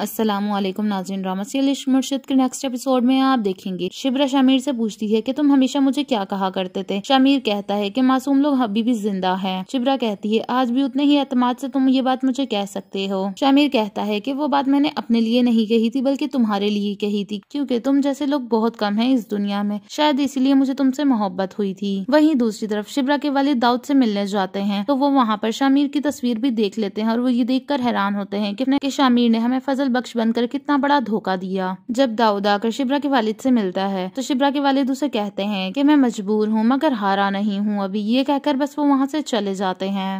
असलम नाजरीन drama serial मुर्शिद के नेक्स्ट एपिसोड में आप देखेंगे शिबरा शमीर से पूछती है कि तुम हमेशा मुझे क्या कहा करते थे शमीर कहता है कि मासूम लोग अभी भी जिंदा हैं शिबरा कहती है आज भी उतने ही अतमाद से तुम ये बात मुझे कह सकते हो शमीर कहता है कि वो बात मैंने अपने लिए नहीं कही थी बल्कि तुम्हारे लिए कही थी क्योंकि तुम जैसे लोग बहुत कम है इस दुनिया में शायद इसीलिए मुझे तुमसे मोहब्बत हुई थी वही दूसरी तरफ शिबरा के वाले दाऊद से मिलने जाते हैं तो वो वहाँ पर शमीर की तस्वीर भी देख लेते हैं और वो ये देख हैरान होते हैं की शमीर ने हमें फजल फजल बख्श बनकर कितना बड़ा धोखा दिया जब दाऊद आकर शिब्रा के वालिद से मिलता है तो शिब्रा के वालिद उसे कहते हैं कि मैं मजबूर हूँ मगर हारा नहीं हूँ अभी ये कहकर बस वो वहाँ से चले जाते हैं